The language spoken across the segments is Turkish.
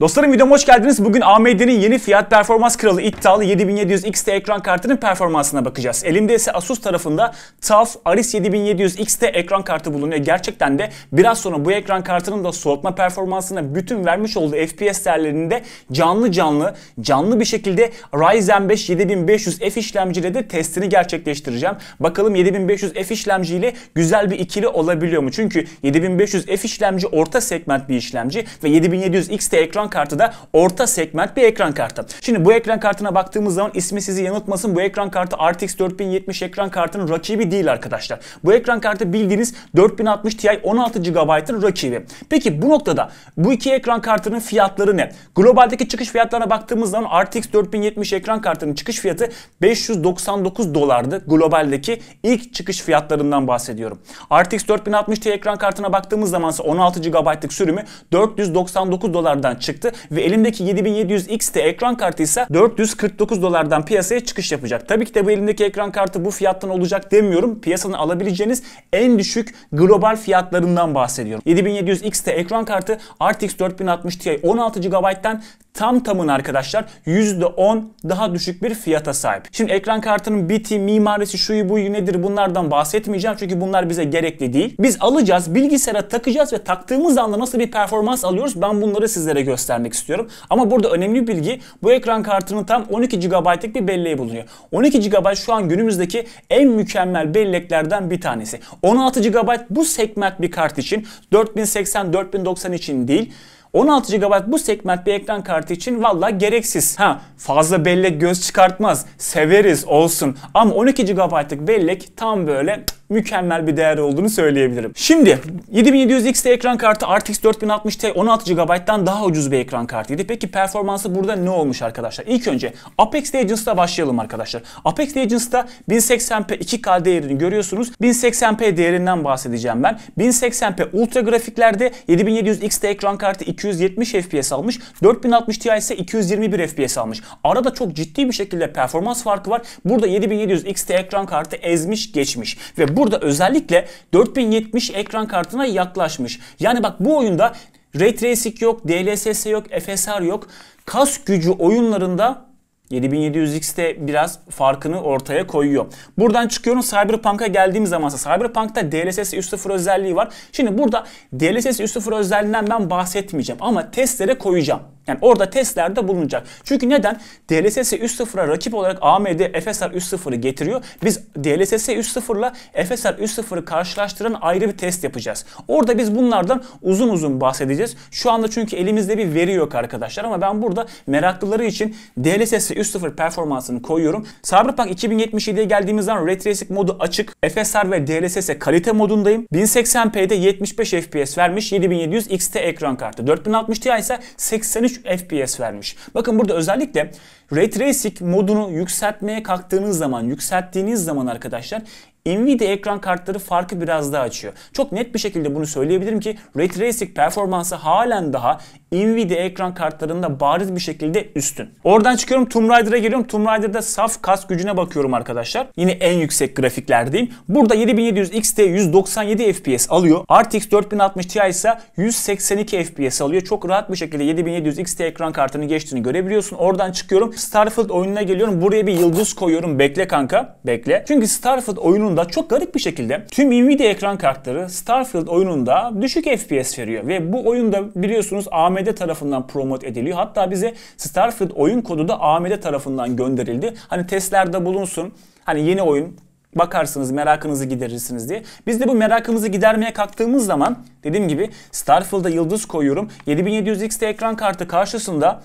Dostlarım videoma hoş geldiniz. Bugün AMD'nin yeni fiyat performans kralı iddialı 7700 XT ekran kartının performansına bakacağız. Elimde ise Asus tarafında TUF Aris 7700 XT ekran kartı bulunuyor. Gerçekten de biraz sonra bu ekran kartının da soğutma performansına bütün vermiş olduğu FPS değerlerinde canlı canlı canlı bir şekilde Ryzen 5 7500F işlemciyle de testini gerçekleştireceğim. Bakalım 7500F işlemciyle güzel bir ikili olabiliyor mu? Çünkü 7500F işlemci orta segment bir işlemci ve 7700 XT ekran kartı da orta segment bir ekran kartı. Şimdi bu ekran kartına baktığımız zaman ismi sizi yanıltmasın. Bu ekran kartı RTX 4070 ekran kartının rakibi değil arkadaşlar. Bu ekran kartı bildiğiniz 4060 Ti 16 GB'ın rakibi. Peki bu noktada bu iki ekran kartının fiyatları ne? Globaldeki çıkış fiyatlarına baktığımız zaman RTX 4070 ekran kartının çıkış fiyatı 599 dolardı. Globaldeki ilk çıkış fiyatlarından bahsediyorum. RTX 4060 Ti ekran kartına baktığımız zaman ise 16 GB'lık sürümü 499 dolardan çıktı çıktı ve elimdeki 7700X de ekran kartı ise 449 dolardan piyasaya çıkış yapacak. Tabii ki de bu elimdeki ekran kartı bu fiyattan olacak demiyorum. Piyasadan alabileceğiniz en düşük global fiyatlarından bahsediyorum. 7700X de ekran kartı RTX 4060 Ti 16 GB'den tam tamın arkadaşlar %10 daha düşük bir fiyata sahip. Şimdi ekran kartının biti, mimarisi, şuyu buyu nedir bunlardan bahsetmeyeceğim. Çünkü bunlar bize gerekli değil. Biz alacağız, bilgisayara takacağız ve taktığımız anda nasıl bir performans alıyoruz ben bunları sizlere göstermek istiyorum. Ama burada önemli bilgi bu ekran kartının tam 12 GB'lık bir belleği bulunuyor. 12 GB şu an günümüzdeki en mükemmel belleklerden bir tanesi. 16 GB bu segment bir kart için 4080-4090 için değil 16 GB bu segment bir ekran kartı için valla gereksiz. Ha fazla bellek göz çıkartmaz. Severiz olsun. Ama 12 GB'lık bellek tam böyle mükemmel bir değer olduğunu söyleyebilirim. Şimdi 7700X'te ekran kartı RTX 4060T 16 GB'dan daha ucuz bir ekran kartıydı. Peki performansı burada ne olmuş arkadaşlar? İlk önce Apex Legends'ta başlayalım arkadaşlar. Apex Legends'ta 1080p 2K değerini görüyorsunuz. 1080p değerinden bahsedeceğim ben. 1080p ultra grafiklerde 7700X'te ekran kartı 270 FPS almış. 4060 Ti ise 221 FPS almış. Arada çok ciddi bir şekilde performans farkı var. Burada 7700 XT ekran kartı ezmiş geçmiş. Ve bu burada özellikle 4070 ekran kartına yaklaşmış. Yani bak bu oyunda Ray Tracing yok, DLSS yok, FSR yok. Kas gücü oyunlarında 7700X'te biraz farkını ortaya koyuyor. Buradan çıkıyorum Cyberpunk'a geldiğim zaman Cyberpunk'ta DLSS 3.0 özelliği var. Şimdi burada DLSS 3.0 özelliğinden ben bahsetmeyeceğim ama testlere koyacağım. Yani orada testlerde bulunacak. Çünkü neden? DLSS 3.0'a rakip olarak AMD FSR 3.0'ı getiriyor. Biz DLSS 3.0'la FSR 3.0'ı karşılaştıran ayrı bir test yapacağız. Orada biz bunlardan uzun uzun bahsedeceğiz. Şu anda çünkü elimizde bir veri yok arkadaşlar ama ben burada meraklıları için DLSS 3.0 performansını koyuyorum. Cyberpunk 2077'ye geldiğimiz zaman Ray Tracing modu açık. FSR ve DLSS kalite modundayım. 1080p'de 75 FPS vermiş 7700 XT ekran kartı. 4060 Ti ise 83 FPS vermiş. Bakın burada özellikle Ray Tracing modunu yükseltmeye kalktığınız zaman, yükselttiğiniz zaman arkadaşlar Nvidia ekran kartları farkı biraz daha açıyor. Çok net bir şekilde bunu söyleyebilirim ki Ray Tracing performansı halen daha Nvidia ekran kartlarında bariz bir şekilde üstün. Oradan çıkıyorum Tomb Raider'a geliyorum. Tomb Raider'da saf kas gücüne bakıyorum arkadaşlar. Yine en yüksek grafiklerdeyim. Burada 7700 XT 197 FPS alıyor. RTX 4060 Ti ise 182 FPS alıyor. Çok rahat bir şekilde 7700 XT ekran kartını geçtiğini görebiliyorsun. Oradan çıkıyorum. Starfield oyununa geliyorum. Buraya bir yıldız koyuyorum. Bekle kanka. Bekle. Çünkü Starfield oyunu sonunda çok garip bir şekilde tüm Nvidia ekran kartları Starfield oyununda düşük FPS veriyor ve bu oyunda biliyorsunuz AMD tarafından promote ediliyor. Hatta bize Starfield oyun kodu da AMD tarafından gönderildi. Hani testlerde bulunsun. Hani yeni oyun bakarsınız merakınızı giderirsiniz diye. Biz de bu merakımızı gidermeye kalktığımız zaman dediğim gibi Starfield'a yıldız koyuyorum. 7700 XT ekran kartı karşısında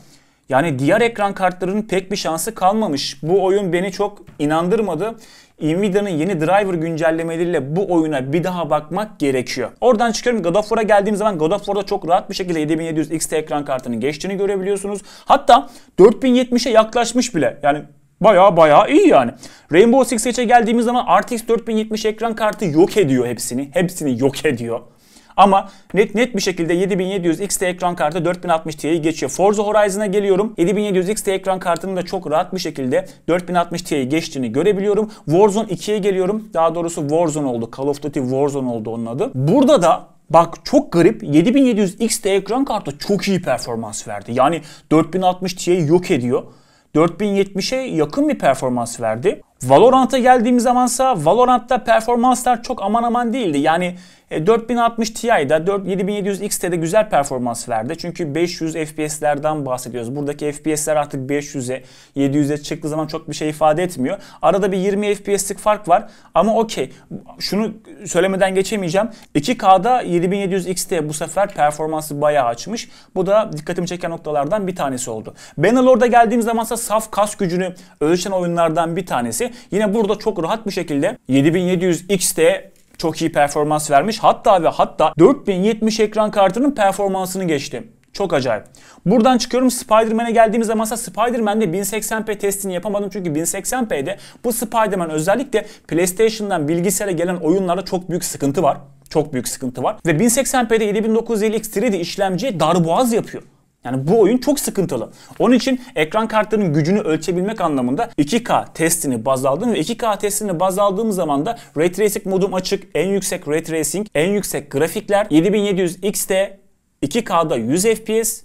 yani diğer ekran kartlarının pek bir şansı kalmamış. Bu oyun beni çok inandırmadı. Nvidia'nın yeni driver güncellemeleriyle bu oyuna bir daha bakmak gerekiyor. Oradan çıkıyorum God of War'a geldiğim zaman God of War'da çok rahat bir şekilde 7700 XT ekran kartının geçtiğini görebiliyorsunuz. Hatta 4070'e yaklaşmış bile. Yani Baya baya iyi yani. Rainbow Six Siege'e geldiğimiz zaman RTX 4070 ekran kartı yok ediyor hepsini. Hepsini yok ediyor. Ama net net bir şekilde 7700 XT ekran kartı 4060 Ti'yi geçiyor. Forza Horizon'a geliyorum. 7700 XT ekran kartının da çok rahat bir şekilde 4060 Ti'yi geçtiğini görebiliyorum. Warzone 2'ye geliyorum. Daha doğrusu Warzone oldu. Call of Duty Warzone oldu onun adı. Burada da Bak çok garip 7700 XT ekran kartı çok iyi performans verdi. Yani 4060 Ti'yi yok ediyor. 4070'e yakın bir performans verdi. Valorant'a geldiğimiz zamansa Valorant'ta performanslar çok aman aman değildi. Yani 4060 e, Ti'da 7700 XT'de güzel performans verdi. Çünkü 500 FPS'lerden bahsediyoruz. Buradaki FPS'ler artık 500'e, 700'e çıktığı zaman çok bir şey ifade etmiyor. Arada bir 20 FPS'lik fark var. Ama okey. Şunu söylemeden geçemeyeceğim. 2K'da 7700 XT bu sefer performansı bayağı açmış. Bu da dikkatimi çeken noktalardan bir tanesi oldu. Bannerlord'a geldiğim zamansa saf kas gücünü ölçen oyunlardan bir tanesi yine burada çok rahat bir şekilde 7700XT çok iyi performans vermiş. Hatta ve hatta 4070 ekran kartının performansını geçti. Çok acayip. Buradan çıkıyorum Spider-Man'e geldiğimiz zaman ise Spider-Man'de 1080p testini yapamadım. Çünkü 1080p'de bu Spider-Man özellikle PlayStation'dan bilgisayara gelen oyunlarda çok büyük sıkıntı var. Çok büyük sıkıntı var. Ve 1080p'de 7950X 3D işlemciye darboğaz yapıyor. Yani bu oyun çok sıkıntılı. Onun için ekran kartlarının gücünü ölçebilmek anlamında 2K testini baz aldım ve 2K testini baz aldığım zaman da Ray Tracing modum açık, en yüksek Ray Tracing, en yüksek grafikler, 7700 X de 2K'da 100 FPS,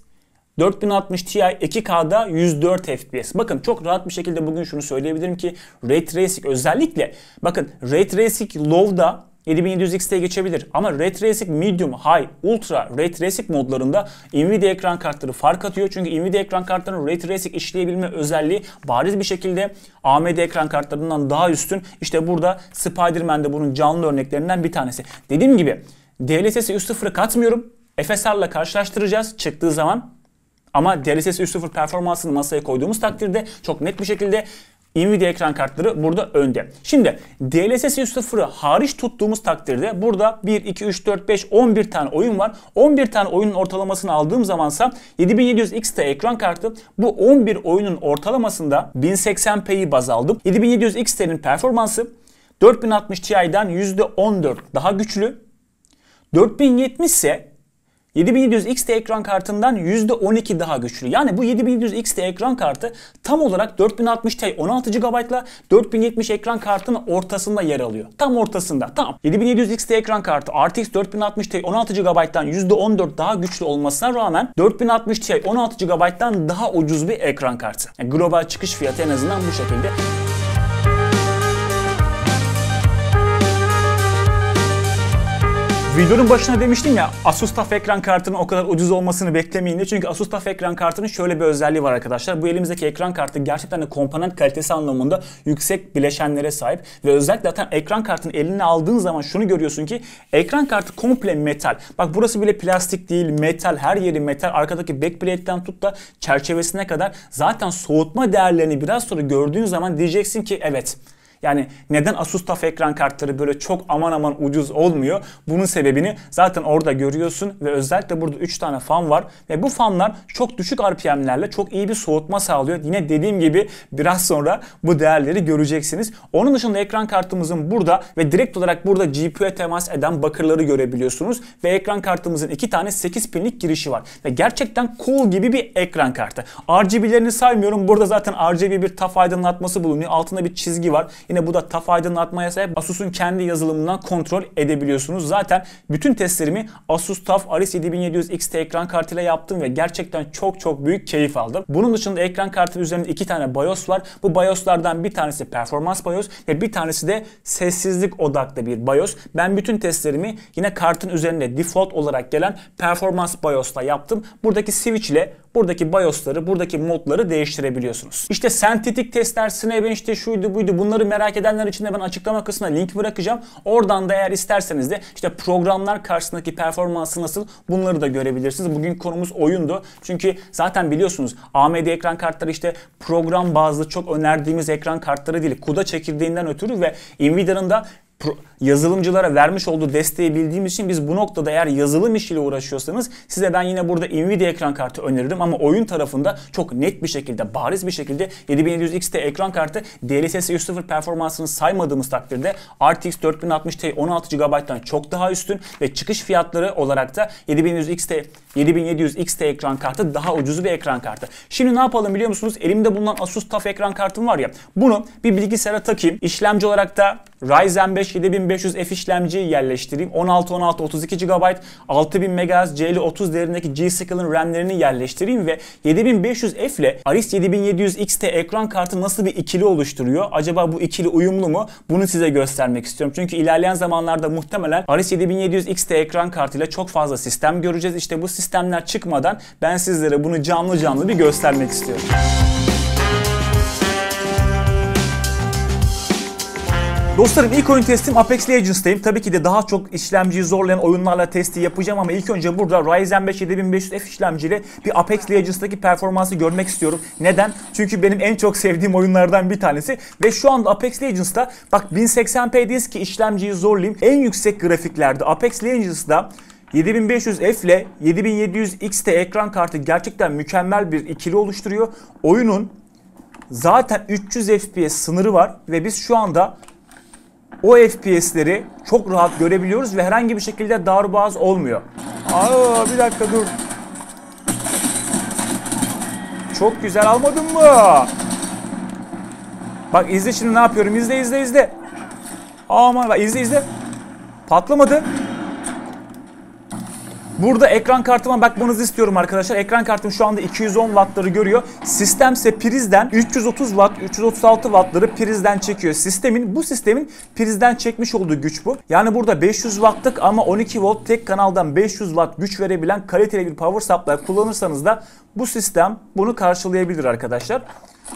4060 Ti 2K'da 104 FPS. Bakın çok rahat bir şekilde bugün şunu söyleyebilirim ki Ray Tracing özellikle bakın Ray Tracing Low'da 7700X'te geçebilir. Ama Ray Tracing Medium, High, Ultra Ray Tracing modlarında Nvidia ekran kartları fark atıyor. Çünkü Nvidia ekran kartlarının Ray Tracing işleyebilme özelliği bariz bir şekilde AMD ekran kartlarından daha üstün. İşte burada Spider-Man'de bunun canlı örneklerinden bir tanesi. Dediğim gibi DLSS 3.0'ı katmıyorum. FSR'la karşılaştıracağız çıktığı zaman. Ama DLSS 3.0 performansını masaya koyduğumuz takdirde çok net bir şekilde Nvidia ekran kartları burada önde. Şimdi DLSS 100.0'ı hariç tuttuğumuz takdirde burada 1, 2, 3, 4, 5, 11 tane oyun var. 11 tane oyunun ortalamasını aldığım zamansa 7700XT ekran kartı bu 11 oyunun ortalamasında 1080p'yi baz aldım. 7700XT'nin performansı 4060 Ti'den %14 daha güçlü. 4070 ise 7700XT ekran kartından %12 daha güçlü. Yani bu 7700XT ekran kartı tam olarak 4060 Ti 16 GB ile 4070 ekran kartının ortasında yer alıyor. Tam ortasında. Tam. 7700XT ekran kartı RTX 4060 Ti 16 GB'dan %14 daha güçlü olmasına rağmen 4060 Ti 16 GB'dan daha ucuz bir ekran kartı. Yani global çıkış fiyatı en azından bu şekilde. Videonun başına demiştim ya Asus TUF ekran kartının o kadar ucuz olmasını beklemeyin diye. Çünkü Asus TUF ekran kartının şöyle bir özelliği var arkadaşlar. Bu elimizdeki ekran kartı gerçekten de komponent kalitesi anlamında yüksek bileşenlere sahip. Ve özellikle zaten ekran kartını eline aldığın zaman şunu görüyorsun ki ekran kartı komple metal. Bak burası bile plastik değil metal her yeri metal. Arkadaki back plate'den tut da çerçevesine kadar zaten soğutma değerlerini biraz sonra gördüğün zaman diyeceksin ki evet yani neden Asus TUF ekran kartları böyle çok aman aman ucuz olmuyor? Bunun sebebini zaten orada görüyorsun ve özellikle burada 3 tane fan var ve bu fanlar çok düşük RPM'lerle çok iyi bir soğutma sağlıyor. Yine dediğim gibi biraz sonra bu değerleri göreceksiniz. Onun dışında ekran kartımızın burada ve direkt olarak burada GPU'ya temas eden bakırları görebiliyorsunuz ve ekran kartımızın iki tane 8 pinlik girişi var ve gerçekten cool gibi bir ekran kartı. RGB'lerini saymıyorum. Burada zaten RGB bir taf aydınlatması bulunuyor. Altında bir çizgi var. Yine bu da TAF aydınlatmaya sahip. Asus'un kendi yazılımından kontrol edebiliyorsunuz. Zaten bütün testlerimi Asus TAF Aris 7700 XT ekran kartıyla yaptım ve gerçekten çok çok büyük keyif aldım. Bunun dışında ekran kartı üzerinde iki tane BIOS var. Bu BIOS'lardan bir tanesi performans BIOS ve bir tanesi de sessizlik odaklı bir BIOS. Ben bütün testlerimi yine kartın üzerinde default olarak gelen performans BIOS'la yaptım. Buradaki switch ile buradaki BIOS'ları, buradaki modları değiştirebiliyorsunuz. İşte sentetik testler, Snap'in işte şuydu buydu bunları merak edenler için de ben açıklama kısmına link bırakacağım. Oradan da eğer isterseniz de işte programlar karşısındaki performansı nasıl bunları da görebilirsiniz. Bugün konumuz oyundu. Çünkü zaten biliyorsunuz AMD ekran kartları işte program bazlı çok önerdiğimiz ekran kartları değil. CUDA çekirdeğinden ötürü ve Nvidia'nın da yazılımcılara vermiş olduğu desteği bildiğimiz için biz bu noktada eğer yazılım işiyle uğraşıyorsanız size ben yine burada Nvidia ekran kartı öneririm ama oyun tarafında çok net bir şekilde bariz bir şekilde 7700X'te ekran kartı DLSS 1.0 performansını saymadığımız takdirde RTX 4060 Ti 16 GB'dan çok daha üstün ve çıkış fiyatları olarak da 7700X'te 7700X'te ekran kartı daha ucuz bir ekran kartı. Şimdi ne yapalım biliyor musunuz? Elimde bulunan Asus TUF ekran kartım var ya. Bunu bir bilgisayara takayım. İşlemci olarak da Ryzen 5 7500 F işlemciyi yerleştireyim. 16 16 32 GB 6000 MHz CL30 değerindeki G-Skill'ın RAM'lerini yerleştireyim ve 7500 F ile Aris 7700 XT ekran kartı nasıl bir ikili oluşturuyor? Acaba bu ikili uyumlu mu? Bunu size göstermek istiyorum. Çünkü ilerleyen zamanlarda muhtemelen Aris 7700 XT ekran kartıyla çok fazla sistem göreceğiz. İşte bu sistemler çıkmadan ben sizlere bunu canlı canlı bir göstermek istiyorum. Dostlarım ilk oyun testim Apex Legends'tayım. Tabii ki de daha çok işlemciyi zorlayan oyunlarla testi yapacağım ama ilk önce burada Ryzen 5 7500F işlemciyle bir Apex Legends'taki performansı görmek istiyorum. Neden? Çünkü benim en çok sevdiğim oyunlardan bir tanesi ve şu anda Apex Legends'ta bak 1080p'deyiz ki işlemciyi zorlayayım. En yüksek grafiklerde Apex Legends'da 7500F ile 7700X'te ekran kartı gerçekten mükemmel bir ikili oluşturuyor. Oyunun zaten 300 FPS sınırı var ve biz şu anda o FPS'leri çok rahat görebiliyoruz ve herhangi bir şekilde darboğaz olmuyor. Aa bir dakika dur. Çok güzel almadın mı? Bak izle şimdi ne yapıyorum. İzle izle izle. Aman bak izle izle. Patlamadı. Burada ekran kartıma bakmanızı istiyorum arkadaşlar. Ekran kartım şu anda 210 wattları görüyor. Sistem ise prizden 330 watt, 336 wattları prizden çekiyor. Sistemin bu sistemin prizden çekmiş olduğu güç bu. Yani burada 500 wattlık ama 12 volt tek kanaldan 500 watt güç verebilen kaliteli bir power supply kullanırsanız da bu sistem bunu karşılayabilir arkadaşlar.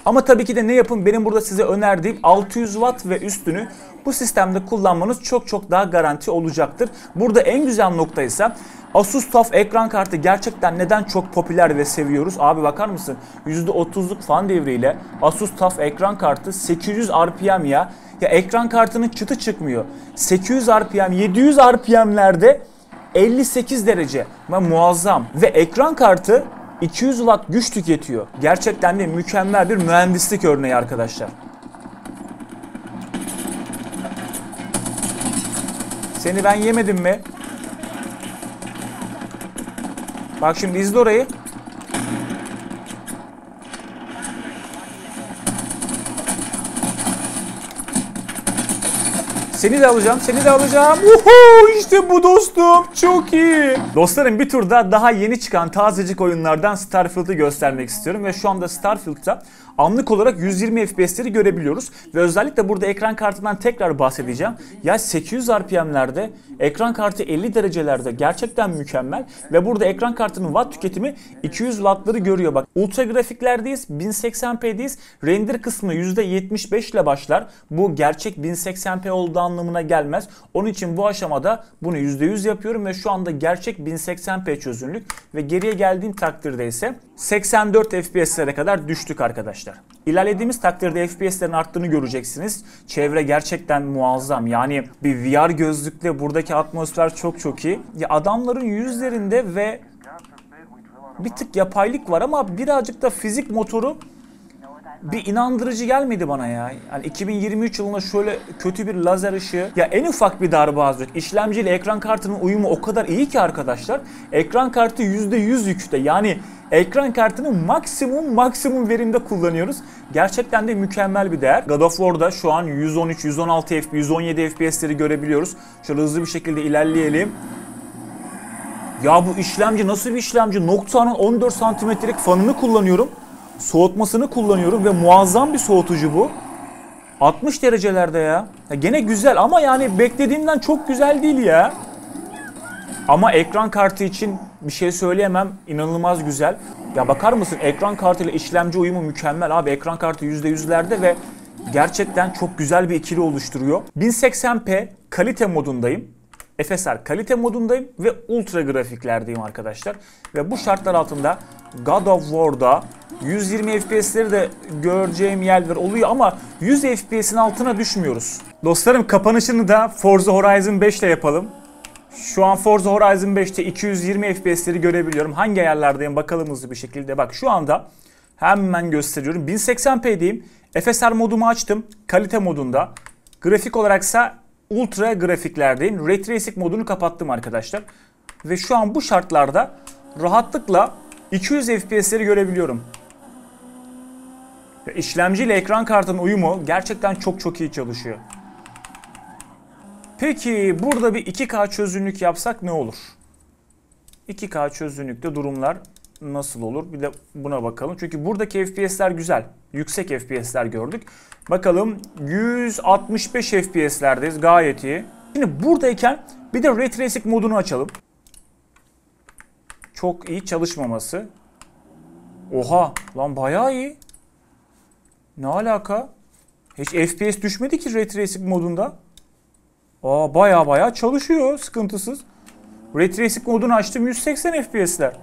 Ama tabii ki de ne yapın? Benim burada size önerdiğim 600 watt ve üstünü bu sistemde kullanmanız çok çok daha garanti olacaktır. Burada en güzel nokta ise Asus TUF ekran kartı gerçekten neden çok popüler ve seviyoruz? Abi bakar mısın? %30'luk fan devriyle Asus TUF ekran kartı 800 RPM ya. Ya ekran kartının çıtı çıkmıyor. 800 RPM, 700 RPM'lerde 58 derece. Ama muazzam. Ve ekran kartı 200 watt güç tüketiyor. Gerçekten de mükemmel bir mühendislik örneği arkadaşlar. Seni ben yemedim mi? Bak şimdi izle orayı. Seni de alacağım, seni de alacağım. Uhu, işte bu dostum. Çok iyi. Dostlarım bir turda daha yeni çıkan tazecik oyunlardan Starfield'ı göstermek istiyorum. Ve şu anda Starfield'da anlık olarak 120 FPS'leri görebiliyoruz. Ve özellikle burada ekran kartından tekrar bahsedeceğim. Ya 800 RPM'lerde, ekran kartı 50 derecelerde gerçekten mükemmel. Ve burada ekran kartının watt tüketimi 200 wattları görüyor bak. Ultra grafiklerdeyiz, 1080p'deyiz. Render kısmı %75 ile başlar. Bu gerçek 1080p olduğu anlamına gelmez. Onun için bu aşamada bunu %100 yapıyorum ve şu anda gerçek 1080p çözünürlük ve geriye geldiğim takdirde ise 84 FPS'lere kadar düştük arkadaşlar. İlerlediğimiz takdirde FPS'lerin arttığını göreceksiniz. Çevre gerçekten muazzam. Yani bir VR gözlükle buradaki atmosfer çok çok iyi. Ya adamların yüzlerinde ve bir tık yapaylık var ama birazcık da fizik motoru bir inandırıcı gelmedi bana ya. Yani 2023 yılında şöyle kötü bir lazer ışığı. Ya en ufak bir darbe hazırlık. İşlemci ile ekran kartının uyumu o kadar iyi ki arkadaşlar. Ekran kartı %100 yükte. Yani ekran kartını maksimum maksimum verimde kullanıyoruz. Gerçekten de mükemmel bir değer. God of War'da şu an 113, 116 FPS, 117 FPS'leri görebiliyoruz. Şöyle hızlı bir şekilde ilerleyelim. Ya bu işlemci nasıl bir işlemci? Noktanın 14 santimetrelik fanını kullanıyorum soğutmasını kullanıyorum ve muazzam bir soğutucu bu. 60 derecelerde ya. ya. Gene güzel ama yani beklediğimden çok güzel değil ya. Ama ekran kartı için bir şey söyleyemem. İnanılmaz güzel. Ya bakar mısın ekran kartıyla işlemci uyumu mükemmel abi. Ekran kartı %100'lerde ve gerçekten çok güzel bir ikili oluşturuyor. 1080p kalite modundayım. FSR kalite modundayım ve ultra grafiklerdeyim arkadaşlar. Ve bu şartlar altında God of War'da 120 FPS'leri de göreceğim yerler oluyor ama 100 FPS'in altına düşmüyoruz. Dostlarım kapanışını da Forza Horizon 5 ile yapalım. Şu an Forza Horizon 5'te 220 FPS'leri görebiliyorum. Hangi ayarlardayım bakalım hızlı bir şekilde. Bak şu anda hemen gösteriyorum. 1080p'deyim. FSR modumu açtım. Kalite modunda. Grafik olaraksa ultra grafiklerdeyim. Ray Tracing modunu kapattım arkadaşlar. Ve şu an bu şartlarda rahatlıkla 200 FPS'leri görebiliyorum. Ve işlemci ile ekran kartının uyumu gerçekten çok çok iyi çalışıyor. Peki burada bir 2K çözünürlük yapsak ne olur? 2K çözünürlükte durumlar nasıl olur? Bir de buna bakalım. Çünkü buradaki FPS'ler güzel. Yüksek FPS'ler gördük. Bakalım 165 FPS'lerdeyiz. Gayet iyi. Şimdi buradayken bir de Ray Tracing modunu açalım. Çok iyi çalışmaması. Oha lan bayağı iyi. Ne alaka? Hiç FPS düşmedi ki Ray Tracing modunda. Aa baya baya çalışıyor sıkıntısız. Ray Tracing modunu açtım 180 FPS'ler.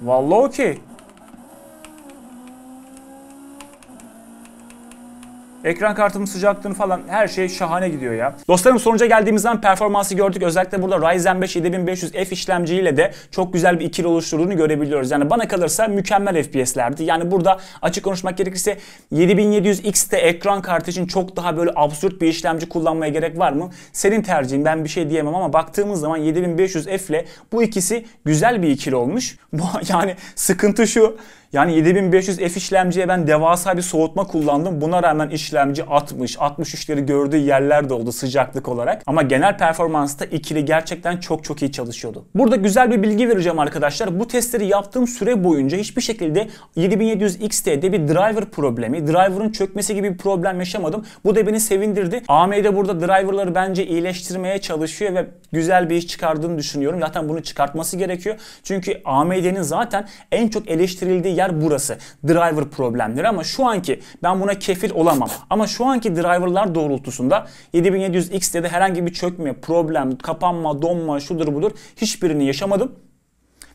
Vallahi okey. Ekran kartımın sıcaklığını falan her şey şahane gidiyor ya. Dostlarım sonuca geldiğimizden performansı gördük. Özellikle burada Ryzen 5 7500 F işlemciyle de çok güzel bir ikili oluşturduğunu görebiliyoruz. Yani bana kalırsa mükemmel FPS'lerdi. Yani burada açık konuşmak gerekirse 7700X'te ekran kartı için çok daha böyle absürt bir işlemci kullanmaya gerek var mı? Senin tercihin ben bir şey diyemem ama baktığımız zaman 7500F ile bu ikisi güzel bir ikili olmuş. yani sıkıntı şu yani 7500 F işlemciye ben devasa bir soğutma kullandım. Buna rağmen işlemci 60, 63'leri gördüğü yerler de oldu sıcaklık olarak. Ama genel performansta ikili gerçekten çok çok iyi çalışıyordu. Burada güzel bir bilgi vereceğim arkadaşlar. Bu testleri yaptığım süre boyunca hiçbir şekilde 7700 XT'de bir driver problemi, driver'ın çökmesi gibi bir problem yaşamadım. Bu da beni sevindirdi. AMD burada driver'ları bence iyileştirmeye çalışıyor ve güzel bir iş çıkardığını düşünüyorum. Zaten bunu çıkartması gerekiyor. Çünkü AMD'nin zaten en çok eleştirildiği yer burası. Driver problemleri ama şu anki ben buna kefil olamam. Ama şu anki driverlar doğrultusunda 7700X'de de herhangi bir çökme, problem, kapanma, donma, şudur budur hiçbirini yaşamadım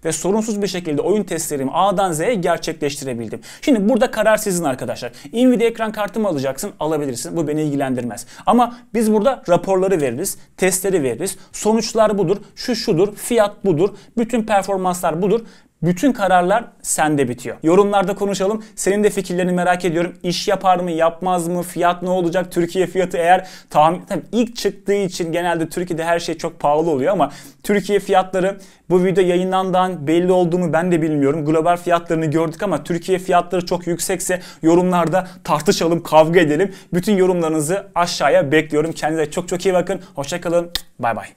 ve sorunsuz bir şekilde oyun testlerimi A'dan Z'ye gerçekleştirebildim. Şimdi burada karar sizin arkadaşlar. Nvidia ekran kartı mı alacaksın? Alabilirsin. Bu beni ilgilendirmez. Ama biz burada raporları veririz, testleri veririz. Sonuçlar budur, şu şudur, fiyat budur, bütün performanslar budur bütün kararlar sende bitiyor. Yorumlarda konuşalım. Senin de fikirlerini merak ediyorum. İş yapar mı, yapmaz mı, fiyat ne olacak? Türkiye fiyatı eğer tahmin... Tabii ilk çıktığı için genelde Türkiye'de her şey çok pahalı oluyor ama Türkiye fiyatları bu video yayınlandan belli olduğunu ben de bilmiyorum. Global fiyatlarını gördük ama Türkiye fiyatları çok yüksekse yorumlarda tartışalım, kavga edelim. Bütün yorumlarınızı aşağıya bekliyorum. Kendinize çok çok iyi bakın. Hoşçakalın. Bay bay.